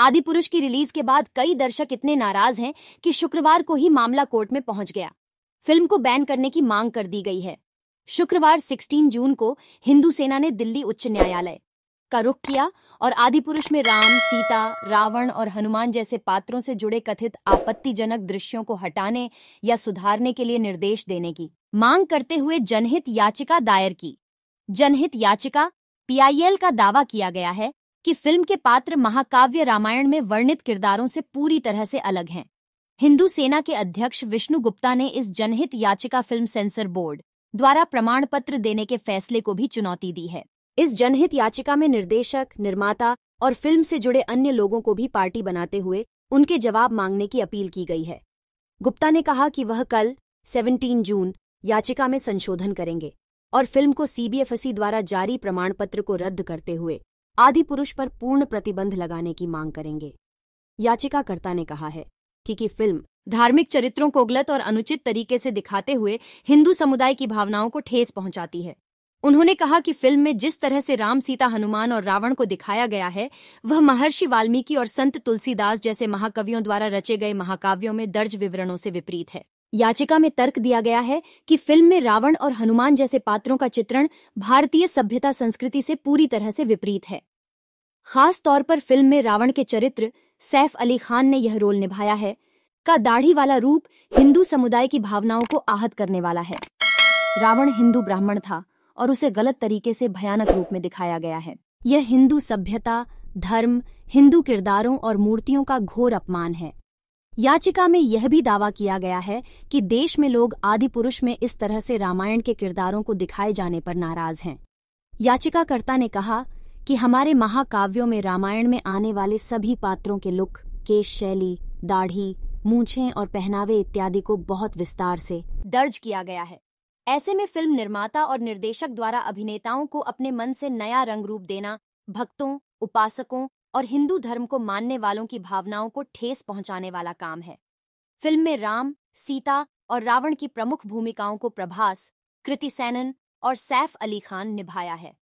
आदि पुरुष की रिलीज के बाद कई दर्शक इतने नाराज हैं कि शुक्रवार को ही मामला कोर्ट में पहुंच गया फिल्म को बैन करने की मांग कर दी गई है शुक्रवार 16 जून को हिंदू सेना ने दिल्ली उच्च न्यायालय का रुख किया और आदि पुरुष में राम सीता रावण और हनुमान जैसे पात्रों से जुड़े कथित आपत्तिजनक दृश्यों को हटाने या सुधारने के लिए निर्देश देने की मांग करते हुए जनहित याचिका दायर की जनहित याचिका पीआईएल का दावा किया गया है कि फिल्म के पात्र महाकाव्य रामायण में वर्णित किरदारों से पूरी तरह से अलग हैं हिंदू सेना के अध्यक्ष विष्णु गुप्ता ने इस जनहित याचिका फिल्म सेंसर बोर्ड द्वारा प्रमाण पत्र देने के फैसले को भी चुनौती दी है इस जनहित याचिका में निर्देशक निर्माता और फिल्म से जुड़े अन्य लोगों को भी पार्टी बनाते हुए उनके जवाब मांगने की अपील की गई है गुप्ता ने कहा कि वह कल 17 जून याचिका में संशोधन करेंगे और फिल्म को सीबीएफएसई द्वारा जारी प्रमाण पत्र को रद्द करते हुए आदि पुरुष पर पूर्ण प्रतिबंध लगाने की मांग करेंगे याचिकाकर्ता ने कहा है कि की फिल्म धार्मिक चरित्रों को गलत और अनुचित तरीके से दिखाते हुए हिंदू समुदाय की भावनाओं को ठेस पहुंचाती है उन्होंने कहा कि फिल्म में जिस तरह से राम सीता हनुमान और रावण को दिखाया गया है वह महर्षि वाल्मीकि और संत तुलसीदास जैसे महाकवियों द्वारा रचे गए महाकाव्यों में दर्ज विवरणों से विपरीत है याचिका में तर्क दिया गया है कि फिल्म में रावण और हनुमान जैसे पात्रों का चित्रण भारतीय सभ्यता संस्कृति से पूरी तरह से विपरीत है खास तौर पर फिल्म में रावण के चरित्र सैफ अली खान ने यह रोल निभाया है का दाढ़ी वाला रूप हिंदू समुदाय की भावनाओं को आहत करने वाला है रावण हिंदू ब्राह्मण था और उसे गलत तरीके से भयानक रूप में दिखाया गया है यह हिंदू सभ्यता धर्म हिंदू किरदारों और मूर्तियों का घोर अपमान है याचिका में यह भी दावा किया गया है कि देश में लोग आदि पुरुष में इस तरह से रामायण के किरदारों को दिखाए जाने पर नाराज हैं याचिकाकर्ता ने कहा कि हमारे महाकाव्यों में रामायण में आने वाले सभी पात्रों के लुक केश शैली दाढ़ी मूछें और पहनावे इत्यादि को बहुत विस्तार से दर्ज किया गया है ऐसे में फिल्म निर्माता और निर्देशक द्वारा अभिनेताओं को अपने मन से नया रंग रूप देना भक्तों उपासकों और हिंदू धर्म को मानने वालों की भावनाओं को ठेस पहुंचाने वाला काम है फिल्म में राम सीता और रावण की प्रमुख भूमिकाओं को प्रभास कृति सैनन और सैफ अली खान निभाया है